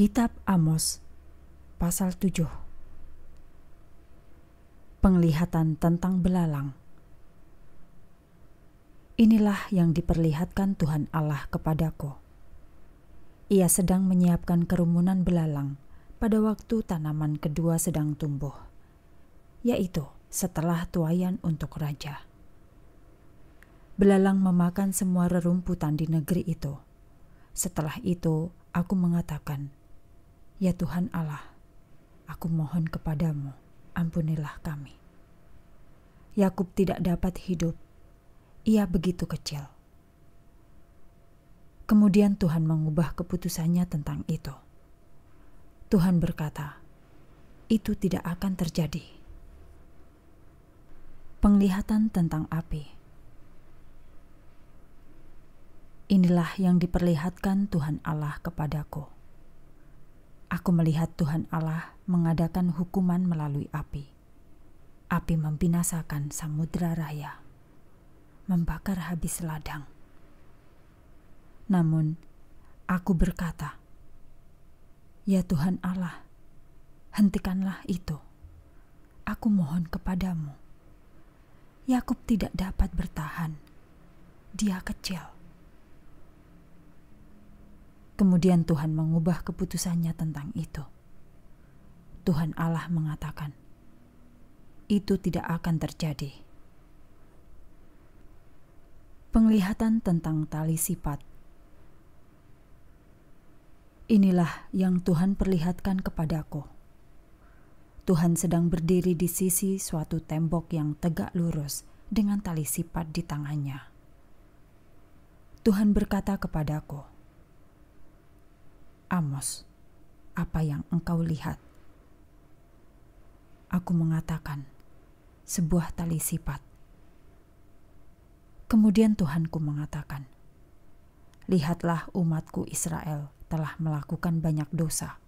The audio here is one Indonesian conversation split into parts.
Kitab Amos pasal 7 Penglihatan tentang belalang Inilah yang diperlihatkan Tuhan Allah kepadaku. Ia sedang menyiapkan kerumunan belalang pada waktu tanaman kedua sedang tumbuh, yaitu setelah tuayan untuk raja. Belalang memakan semua rerumputan di negeri itu. Setelah itu, aku mengatakan, Ya Tuhan Allah, aku mohon kepadamu, ampunilah kami. Yakub tidak dapat hidup. Ia begitu kecil. Kemudian Tuhan mengubah keputusannya tentang itu. Tuhan berkata, "Itu tidak akan terjadi." Penglihatan tentang api. Inilah yang diperlihatkan Tuhan Allah kepadaku aku melihat Tuhan Allah mengadakan hukuman melalui api. Api membinasakan samudra raya, membakar habis ladang. Namun, aku berkata, "Ya Tuhan Allah, hentikanlah itu. Aku mohon kepadamu." Yakub tidak dapat bertahan. Dia kecil Kemudian Tuhan mengubah keputusannya tentang itu. Tuhan Allah mengatakan, "Itu tidak akan terjadi." Penglihatan tentang tali sifat inilah yang Tuhan perlihatkan kepadaku. Tuhan sedang berdiri di sisi suatu tembok yang tegak lurus dengan tali sifat di tangannya. Tuhan berkata kepadaku, Amos, apa yang engkau lihat? Aku mengatakan, sebuah tali sipat. Kemudian Tuhanku mengatakan, Lihatlah umatku Israel telah melakukan banyak dosa.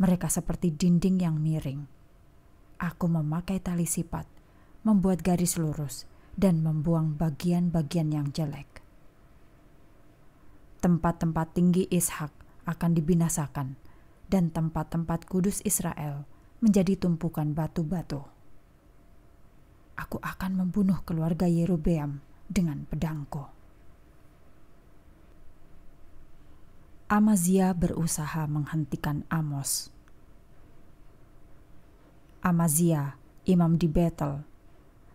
Mereka seperti dinding yang miring. Aku memakai tali sipat, membuat garis lurus, dan membuang bagian-bagian yang jelek tempat-tempat tinggi Ishak akan dibinasakan, dan tempat-tempat kudus Israel menjadi tumpukan batu-batu. Aku akan membunuh keluarga Yerobeam dengan pedangku. Amaziah berusaha menghentikan Amos. Amaziah, imam di Bethel,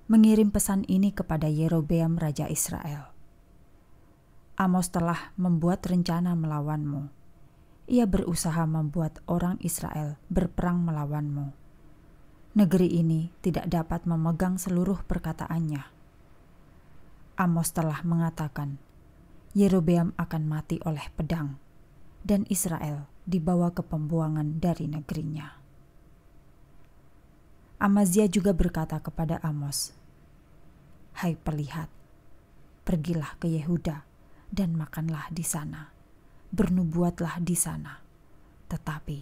mengirim pesan ini kepada Yerobeam raja Israel. Amos telah membuat rencana melawanmu ia berusaha membuat orang Israel berperang melawanmu. Negeri ini tidak dapat memegang seluruh perkataannya. Amos telah mengatakan, Yerobeam akan mati oleh pedang, dan Israel dibawa ke pembuangan dari negerinya. Amazia juga berkata kepada Amos, "Hai pelihat, pergilah ke Yehuda dan makanlah di sana." bernubuatlah di sana. Tetapi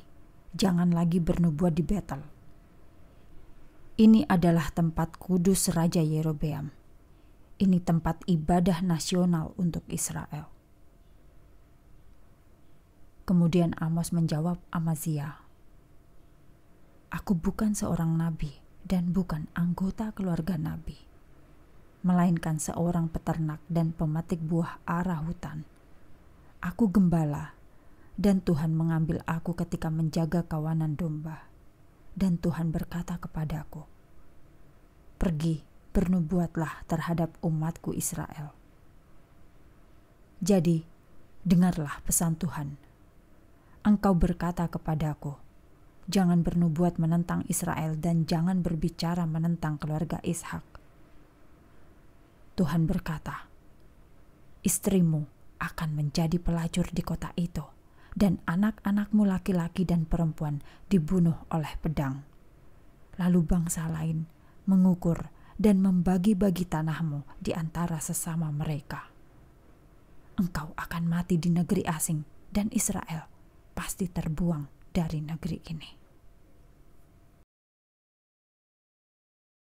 jangan lagi bernubuat di Betel. Ini adalah tempat kudus Raja Yerobeam. Ini tempat ibadah nasional untuk Israel. Kemudian Amos menjawab Amaziah: Aku bukan seorang nabi dan bukan anggota keluarga nabi, melainkan seorang peternak dan pematik buah arah hutan Aku gembala, dan Tuhan mengambil aku ketika menjaga kawanan domba. Dan Tuhan berkata kepadaku, Pergi, bernubuatlah terhadap umatku Israel. Jadi, dengarlah pesan Tuhan. Engkau berkata kepadaku, Jangan bernubuat menentang Israel dan jangan berbicara menentang keluarga Ishak. Tuhan berkata, Istrimu, akan menjadi pelacur di kota itu, dan anak-anakmu laki-laki dan perempuan dibunuh oleh pedang. Lalu bangsa lain mengukur dan membagi-bagi tanahmu di antara sesama mereka. Engkau akan mati di negeri asing, dan Israel pasti terbuang dari negeri ini.